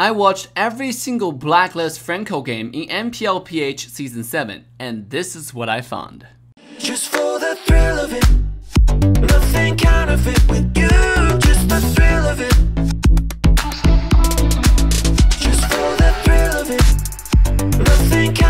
I watched every single Blacklist Franco game in MPLPH Season 7, and this is what I found. Just for the thrill of it, nothing with you, just the thrill of it. Just for the thrill of it,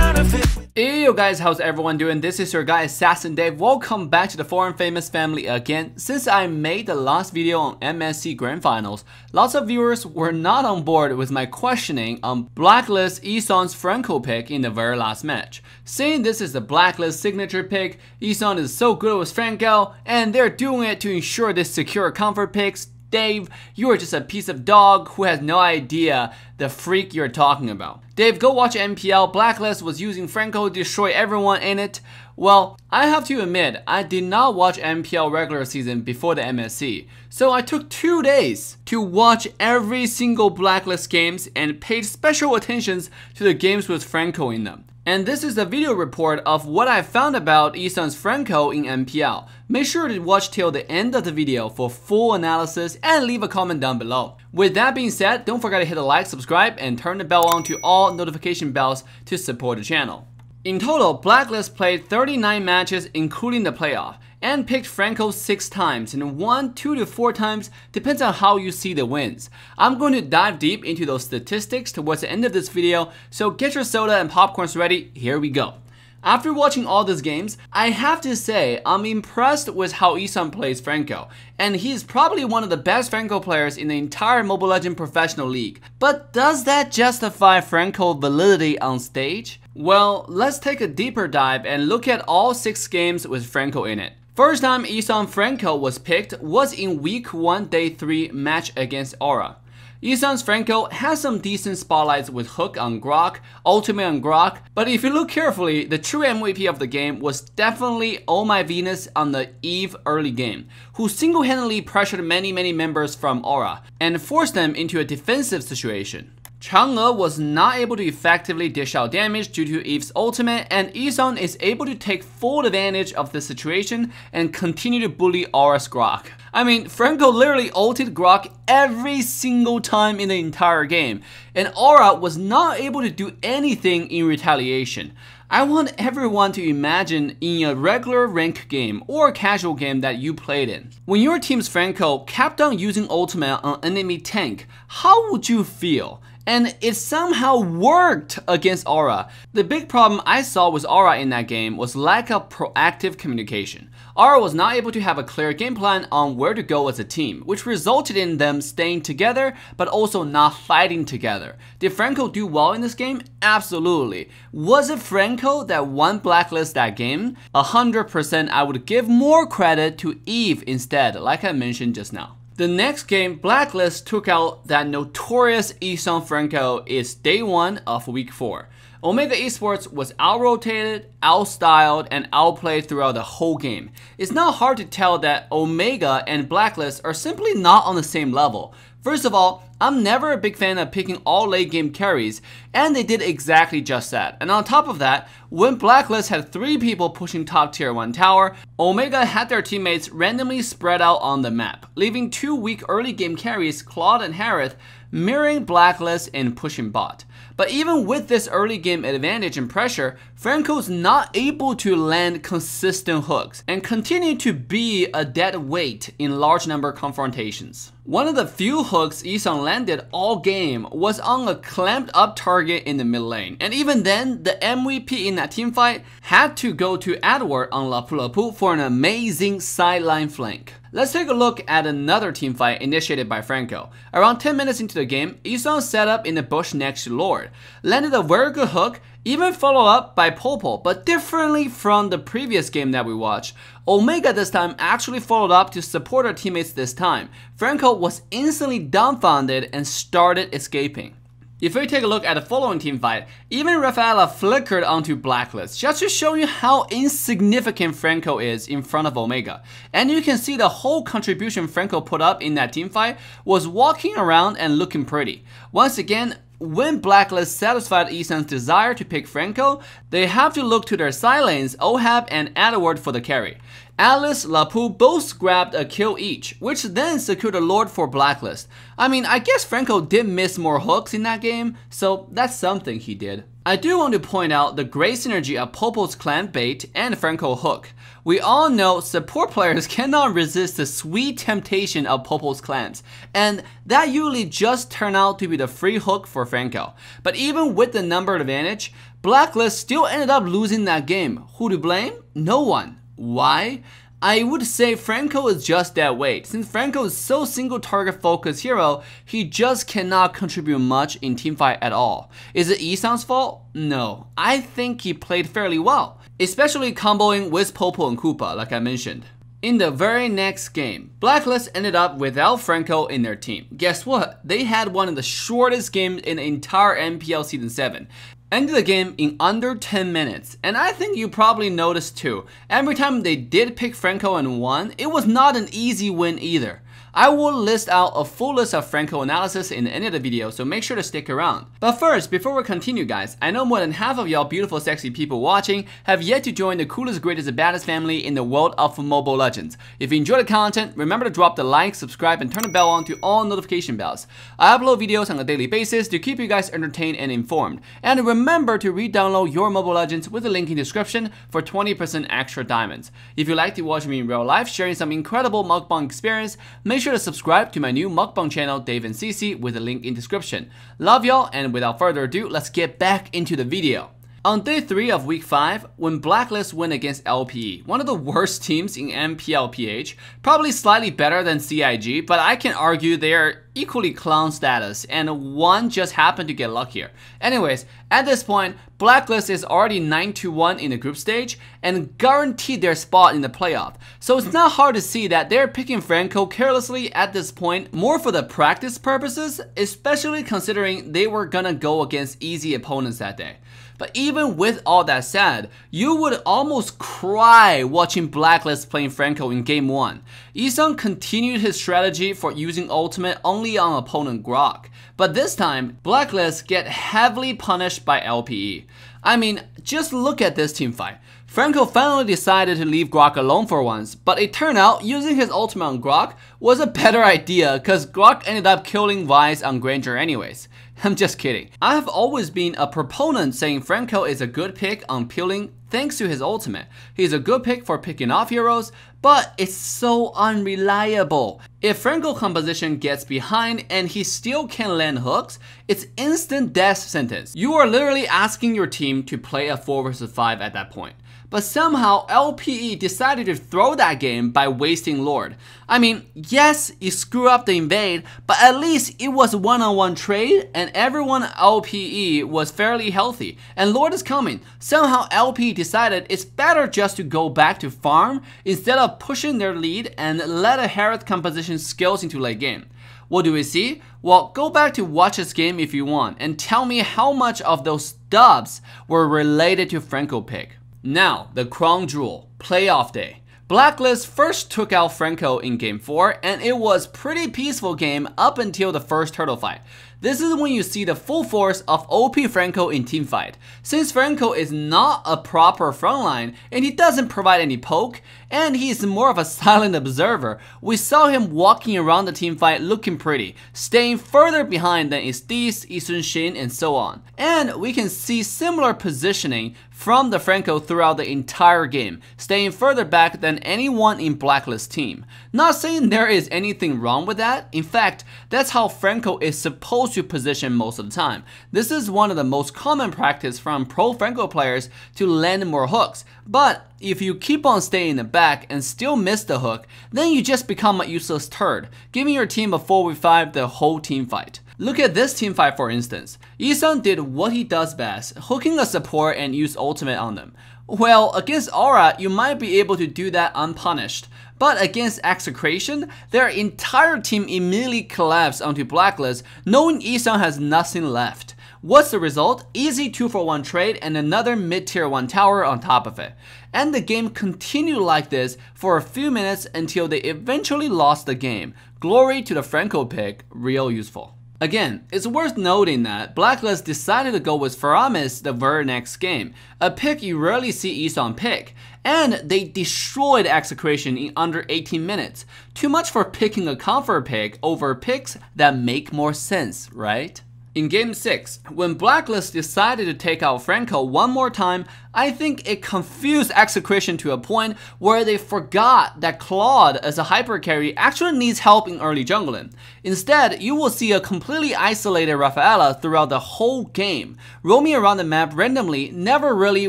nothing Yo guys, how's everyone doing? This is your guy Assassin Dave. Welcome back to the Foreign Famous family again. Since I made the last video on MSC Grand Finals, lots of viewers were not on board with my questioning on Blacklist Eson's Franco pick in the very last match. Saying this is the Blacklist signature pick, Eson is so good with Franco, and they're doing it to ensure this secure comfort picks, Dave, you are just a piece of dog who has no idea the freak you're talking about. Dave, go watch MPL. Blacklist was using Franco destroy everyone in it. Well, I have to admit, I did not watch MPL regular season before the MSC, so I took two days to watch every single Blacklist games and paid special attentions to the games with Franco in them. And this is a video report of what I found about Easton's Franco in MPL. Make sure to watch till the end of the video for full analysis and leave a comment down below. With that being said, don't forget to hit the like, subscribe, and turn the bell on to all notification bells to support the channel. In total, Blacklist played 39 matches including the playoff and picked Franco 6 times and won 2 to 4 times depends on how you see the wins. I'm going to dive deep into those statistics towards the end of this video, so get your soda and popcorns ready, here we go. After watching all these games, I have to say I'm impressed with how Isan plays Franco, and he's probably one of the best Franco players in the entire Mobile Legend Professional League. But does that justify Franco validity on stage? Well, let's take a deeper dive and look at all 6 games with Franco in it. First time Isan Franco was picked was in week 1 day 3 match against Aura. Isan's Franco has some decent spotlights with Hook on Grok, Ultimate on Grok, but if you look carefully, the true MVP of the game was definitely Oh My Venus on the Eve early game, who single-handedly pressured many many members from Aura and forced them into a defensive situation. Chang'e was not able to effectively dish out damage due to Eve's ultimate, and Izon is able to take full advantage of the situation and continue to bully Aura's Grok. I mean, Franco literally ulted Grok every single time in the entire game, and Aura was not able to do anything in retaliation. I want everyone to imagine in a regular rank game or casual game that you played in. When your team's Franco kept on using ultimate on enemy tank, how would you feel? and it somehow worked against Aura. The big problem I saw with Aura in that game was lack of proactive communication. Aura was not able to have a clear game plan on where to go as a team, which resulted in them staying together but also not fighting together. Did Franco do well in this game? Absolutely. Was it Franco that won Blacklist that game? 100% I would give more credit to Eve instead, like I mentioned just now. The next game, Blacklist, took out that notorious Isan Franco is day one of week four. Omega Esports was out-rotated, out-styled, and outplayed throughout the whole game. It's not hard to tell that Omega and Blacklist are simply not on the same level. First of all, I'm never a big fan of picking all late game carries, and they did exactly just that. And on top of that, when Blacklist had three people pushing top tier 1 tower, Omega had their teammates randomly spread out on the map, leaving two weak early game carries Claude and Harith mirroring Blacklist and pushing bot. But even with this early game advantage and pressure, Franco's not able to land consistent hooks and continue to be a dead weight in large number confrontations. One of the few hooks Isong landed all game was on a clamped up target in the mid lane. And even then, the MVP in that team fight had to go to Edward on Lapu Lapu for an amazing sideline flank. Let's take a look at another teamfight initiated by Franco. Around 10 minutes into the game, Isan set up in the bush next to Lord, landed a very good hook, even followed up by Popo, but differently from the previous game that we watched. Omega this time actually followed up to support her teammates this time. Franco was instantly dumbfounded and started escaping. If we take a look at the following team fight, even Rafaela flickered onto Blacklist, just to show you how insignificant Franco is in front of Omega. And you can see the whole contribution Franco put up in that team fight was walking around and looking pretty. Once again, when Blacklist satisfied Ethan's desire to pick Franco, they have to look to their sidelines, Ohab and Edward for the carry. Alice, Lapu both grabbed a kill each, which then secured a lord for Blacklist. I mean, I guess Franco did miss more hooks in that game, so that's something he did. I do want to point out the great synergy of Popo's clan bait and Franco hook. We all know support players cannot resist the sweet temptation of Popo's clans, and that usually just turn out to be the free hook for Franco. But even with the number advantage, Blacklist still ended up losing that game. Who to blame? No one. Why? I would say Franco is just that way. Since Franco is so single target focused hero, he just cannot contribute much in teamfight at all. Is it Isang's fault? No. I think he played fairly well, especially comboing with Popo and Koopa like I mentioned. In the very next game, Blacklist ended up without Franco in their team. Guess what? They had one of the shortest games in the entire MPL Season 7 end the game in under 10 minutes. And I think you probably noticed too, every time they did pick Franco and won, it was not an easy win either. I will list out a full list of Franco analysis in the end of the video, so make sure to stick around. But first, before we continue guys, I know more than half of y'all beautiful sexy people watching have yet to join the coolest, greatest, baddest family in the world of Mobile Legends. If you enjoy the content, remember to drop the like, subscribe, and turn the bell on to all notification bells. I upload videos on a daily basis to keep you guys entertained and informed. And remember to re-download your Mobile Legends with the link in the description for 20% extra diamonds. If you like to watch me in real life sharing some incredible mukbang experience, make Make sure to subscribe to my new mukbang channel, Dave and CC, with a link in description. Love y'all, and without further ado, let's get back into the video. On day 3 of week 5, when Blacklist went against LPE, one of the worst teams in MPLPH, probably slightly better than CIG, but I can argue they are equally clown status, and one just happened to get luckier. Anyways, at this point, Blacklist is already 9-1 in the group stage, and guaranteed their spot in the playoff, so it's not hard to see that they're picking Franco carelessly at this point, more for the practice purposes, especially considering they were gonna go against easy opponents that day. But even with all that said, you would almost cry watching Blacklist playing Franco in game 1. Isung continued his strategy for using ultimate only on opponent Grok, but this time, Blacklist get heavily punished by LPE. I mean, just look at this team fight. Franco finally decided to leave Grok alone for once, but it turned out using his ultimate on Grok was a better idea cause Grok ended up killing Vice on Granger anyways. I'm just kidding. I have always been a proponent saying Franco is a good pick on peeling thanks to his ultimate. He's a good pick for picking off heroes, but it's so unreliable. If Franco composition gets behind and he still can land hooks, it's instant death sentence. You are literally asking your team to play a 4 versus 5 at that point. But somehow LPE decided to throw that game by wasting Lord. I mean, yes, you screwed up the invade, but at least it was one-on-one -on -one trade and everyone LPE was fairly healthy. And Lord is coming. Somehow LPE decided it's better just to go back to farm instead of pushing their lead and let a Harith composition skills into late game. What do we see? Well, go back to watch this game if you want and tell me how much of those dubs were related to Franco pick. Now, the crown jewel, playoff day. Blacklist first took out Franco in game 4 and it was pretty peaceful game up until the first turtle fight. This is when you see the full force of OP Franco in teamfight. Since Franco is not a proper frontline and he doesn't provide any poke, and he is more of a silent observer. We saw him walking around the team fight, looking pretty, staying further behind than Estes, Isun Shin, and so on. And we can see similar positioning from the Franco throughout the entire game, staying further back than anyone in Blacklist team. Not saying there is anything wrong with that, in fact, that's how Franco is supposed to position most of the time. This is one of the most common practice from pro Franco players to land more hooks, but if you keep on staying in the back and still miss the hook, then you just become a useless turd, giving your team a 4v5 the whole team fight. Look at this team fight for instance. Yisun did what he does best, hooking a support and use ultimate on them. Well, against Aura, you might be able to do that unpunished, but against Execration, their entire team immediately collapsed onto Blacklist, knowing Yisun has nothing left. What's the result? Easy 2 for 1 trade and another mid-tier 1 tower on top of it. And the game continued like this for a few minutes until they eventually lost the game. Glory to the Franco pick, real useful. Again, it's worth noting that Blacklist decided to go with Faramis the very next game, a pick you rarely see Eson pick, and they destroyed Execration in under 18 minutes. Too much for picking a comfort pick over picks that make more sense, right? In Game 6, when Blacklist decided to take out Franco one more time, I think it confused Execution to a point where they forgot that Claude as a carry actually needs help in early jungling. Instead, you will see a completely isolated Rafaela throughout the whole game, roaming around the map randomly, never really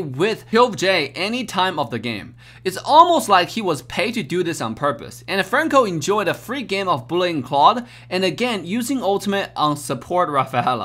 with Hilvj any time of the game. It's almost like he was paid to do this on purpose, and Franco enjoyed a free game of bullying Claude and again using ultimate on support Rafaela.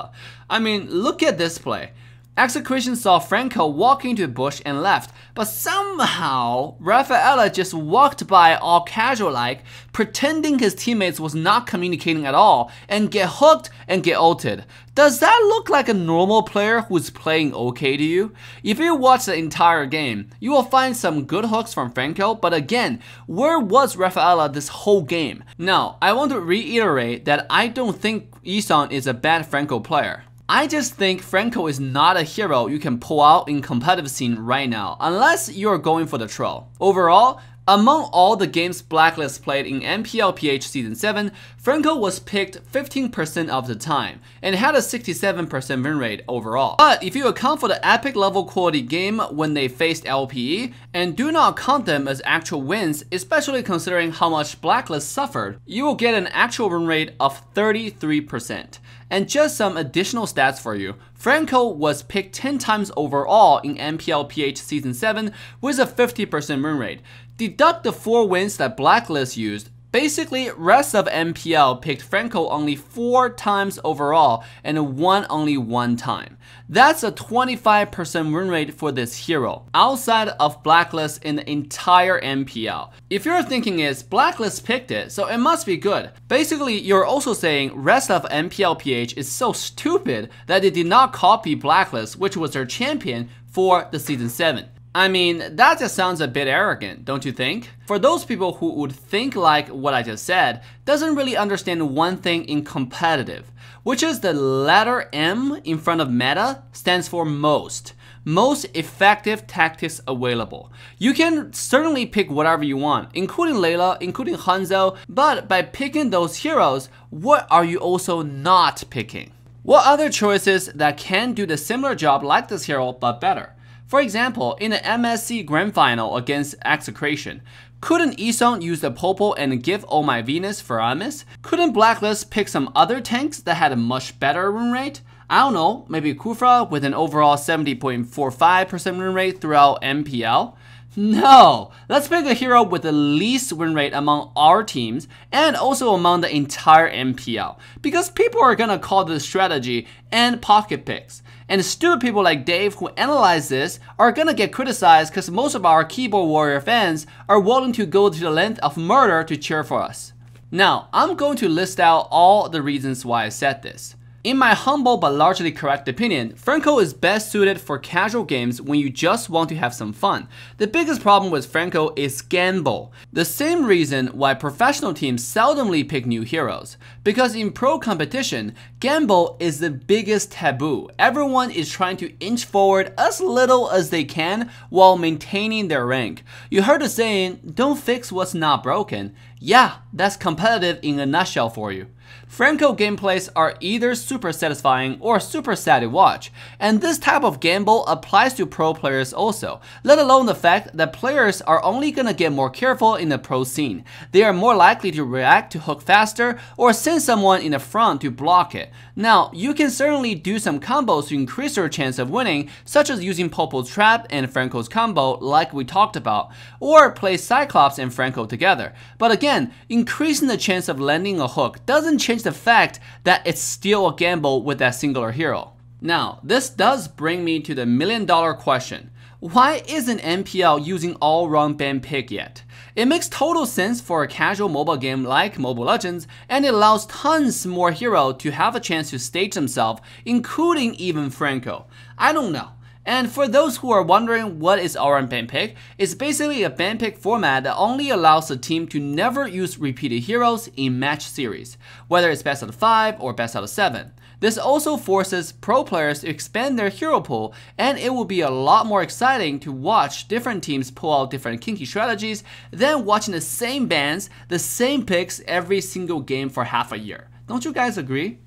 I mean, look at this play. Execution saw Franco walk into a bush and left, but somehow Rafaela just walked by all casual-like, pretending his teammates was not communicating at all, and get hooked and get ulted. Does that look like a normal player who's playing okay to you? If you watch the entire game, you will find some good hooks from Franco, but again, where was Rafaela this whole game? Now, I want to reiterate that I don't think Isan is a bad Franco player. I just think Franco is not a hero you can pull out in competitive scene right now, unless you're going for the troll. Overall, among all the games Blacklist played in PH Season 7, Franco was picked 15% of the time, and had a 67% win rate overall. But if you account for the epic level quality game when they faced LPE, and do not count them as actual wins, especially considering how much Blacklist suffered, you will get an actual win rate of 33%. And just some additional stats for you. Franco was picked 10 times overall in PH Season 7 with a 50% win rate. Deduct the 4 wins that Blacklist used, Basically, rest of MPL picked Franco only 4 times overall and won only 1 time. That's a 25% win rate for this hero, outside of Blacklist in the entire MPL. If your thinking is Blacklist picked it, so it must be good. Basically, you're also saying rest of MPLPH is so stupid that they did not copy Blacklist, which was their champion for the season 7. I mean, that just sounds a bit arrogant, don't you think? For those people who would think like what I just said, doesn't really understand one thing in competitive, which is the letter M in front of meta stands for most. Most effective tactics available. You can certainly pick whatever you want, including Layla, including Hanzo, but by picking those heroes, what are you also not picking? What other choices that can do the similar job like this hero but better? For example, in the MSC Grand Final against Execration, couldn't Isong use the Popo and give Oh My Venus for Amis? Couldn't Blacklist pick some other tanks that had a much better rune rate? I don't know, maybe Kufra with an overall 70.45% rune rate throughout MPL? No, let's pick a hero with the least win rate among our teams and also among the entire MPL because people are gonna call this strategy and pocket picks. And stupid people like Dave who analyze this are gonna get criticized because most of our keyboard warrior fans are willing to go to the length of murder to cheer for us. Now, I'm going to list out all the reasons why I said this. In my humble but largely correct opinion, Franco is best suited for casual games when you just want to have some fun. The biggest problem with Franco is Gamble. The same reason why professional teams seldomly pick new heroes. Because in pro competition, Gamble is the biggest taboo. Everyone is trying to inch forward as little as they can while maintaining their rank. You heard the saying, don't fix what's not broken. Yeah, that's competitive in a nutshell for you. Franco gameplays are either super satisfying or super sad to watch, and this type of gamble applies to pro players also, let alone the fact that players are only gonna get more careful in the pro scene. They are more likely to react to hook faster or send someone in the front to block it. Now, you can certainly do some combos to increase your chance of winning, such as using Popo's trap and Franco's combo like we talked about, or play Cyclops and Franco together. But again, increasing the chance of landing a hook doesn't doesn't change the fact that it's still a gamble with that singular hero. Now, this does bring me to the million dollar question. Why isn't MPL using all round ban pick yet? It makes total sense for a casual mobile game like Mobile Legends, and it allows tons more hero to have a chance to stage themselves, including even Franco. I don't know. And for those who are wondering what is RM ban pick, it's basically a ban pick format that only allows a team to never use repeated heroes in match series, whether it's best out of 5 or best out of 7. This also forces pro players to expand their hero pool, and it will be a lot more exciting to watch different teams pull out different kinky strategies than watching the same bans, the same picks every single game for half a year. Don't you guys agree?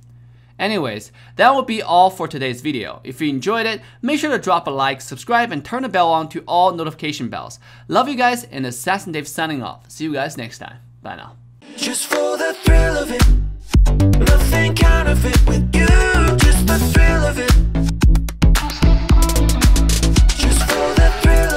Anyways, that will be all for today's video. If you enjoyed it, make sure to drop a like, subscribe, and turn the bell on to all notification bells. Love you guys, and Assassin Dave signing off. See you guys next time. Bye now. Just for the thrill of it, nothing with you, just the thrill of it.